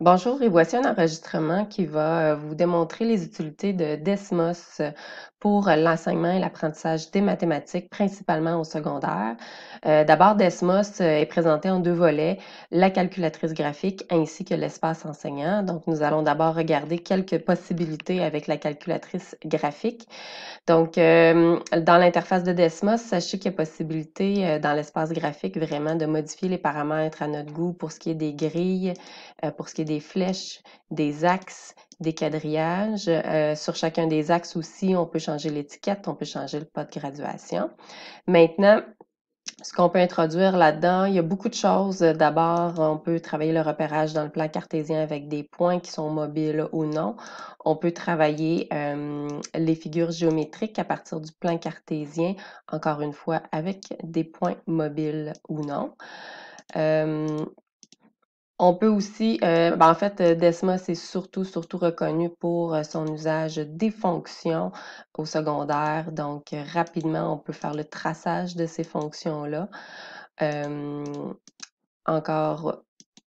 Bonjour et voici un enregistrement qui va euh, vous démontrer les utilités de Desmos pour euh, l'enseignement et l'apprentissage des mathématiques, principalement au secondaire. Euh, d'abord, Desmos est présenté en deux volets, la calculatrice graphique ainsi que l'espace enseignant. Donc, nous allons d'abord regarder quelques possibilités avec la calculatrice graphique. Donc, dans l'interface de Desmos, sachez qu'il y a possibilité dans l'espace graphique vraiment de modifier les paramètres à notre goût pour ce qui est des grilles, pour ce qui est des flèches, des axes, des quadrillages. Euh, sur chacun des axes aussi, on peut changer l'étiquette, on peut changer le pas de graduation. Maintenant, ce qu'on peut introduire là-dedans, il y a beaucoup de choses. D'abord, on peut travailler le repérage dans le plan cartésien avec des points qui sont mobiles ou non. On peut travailler euh, les figures géométriques à partir du plan cartésien, encore une fois, avec des points mobiles ou non. Euh, on peut aussi, euh, ben, en fait, euh, DESMA, c'est surtout, surtout reconnu pour euh, son usage des fonctions au secondaire. Donc, rapidement, on peut faire le traçage de ces fonctions-là. encore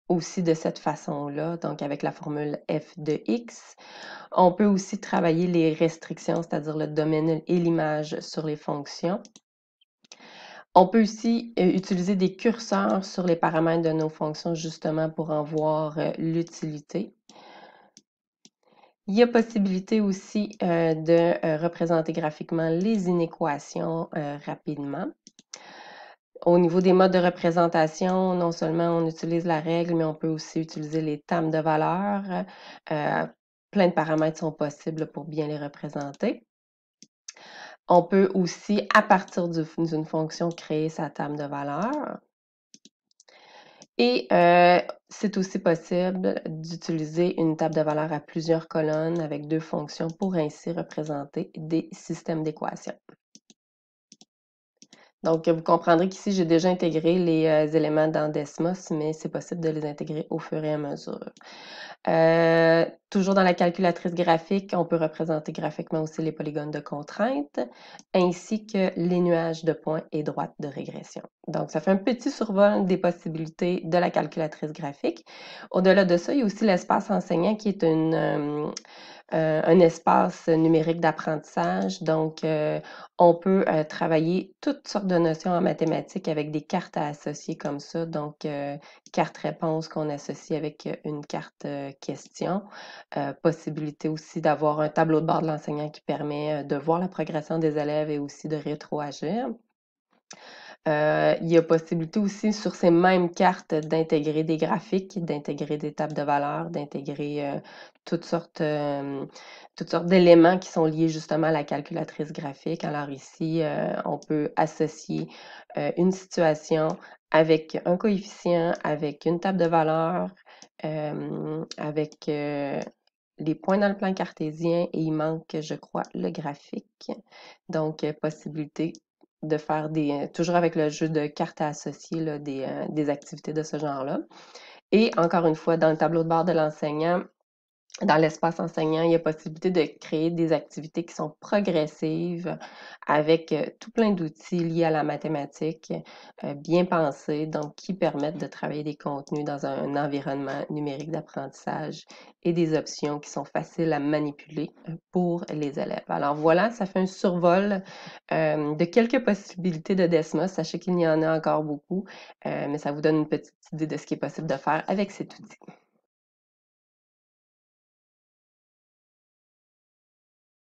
aussi de cette façon-là, donc avec la formule f de x. On peut aussi travailler les restrictions, c'est-à-dire le domaine et l'image sur les fonctions. On peut aussi euh, utiliser des curseurs sur les paramètres de nos fonctions justement pour en voir euh, l'utilité. Il y a possibilité aussi euh, de représenter graphiquement les inéquations rapidement. Au niveau des modes de représentation, non seulement on utilise la règle, mais on peut aussi utiliser les tables de valeurs. plein de paramètres sont possibles pour bien les représenter. On peut aussi, à partir d'une fonction, créer sa table de valeurs. Et euh, c'est aussi possible d'utiliser une table de valeurs à plusieurs colonnes avec deux fonctions pour ainsi représenter des systèmes d'équations. Donc, vous comprendrez qu'ici, j'ai déjà intégré les euh, éléments dans Desmos, mais c'est possible de les intégrer au fur et à mesure. Euh, toujours dans la calculatrice graphique, on peut représenter graphiquement aussi les polygones de contraintes, ainsi que les nuages de points et droites de régression. Donc, ça fait un petit survol des possibilités de la calculatrice graphique. Au-delà de ça, il y a aussi l'espace enseignant qui est une... Euh, euh, un espace numérique d'apprentissage. Donc, euh, on peut euh, travailler toutes sortes de notions en mathématiques avec des cartes à associer comme ça. Donc, carte réponse qu'on associe avec une carte question. possibilité aussi d'avoir un tableau de bord de l'enseignant qui permet de voir la progression des élèves et aussi de rétroagir. Euh, il y a possibilité aussi sur ces mêmes cartes d'intégrer des graphiques, d'intégrer des tables de valeur, d'intégrer euh, toutes sortes, euh, toutes sortes d'éléments qui sont liés justement à la calculatrice graphique. Alors ici, on peut associer une situation avec un coefficient, avec une table de valeur, avec les points dans le plan cartésien et il manque, je crois, le graphique. Donc, possibilité de faire des, euh, toujours avec le jeu de cartes associées, là, des, euh, des activités de ce genre-là. Et encore une fois, dans le tableau de bord de l'enseignant, dans l'espace enseignant, il y a possibilité de créer des activités qui sont progressives avec euh, tout plein d'outils liés à la mathématique, euh, bien pensés, donc qui permettent de travailler des contenus dans un environnement numérique d'apprentissage et des options qui sont faciles à manipuler euh, pour les élèves. Alors voilà, ça fait un survol de quelques possibilités de Desmos. Sachez qu'il y en a encore beaucoup, mais ça vous donne une petite idée de ce qui est possible de faire avec cet outil.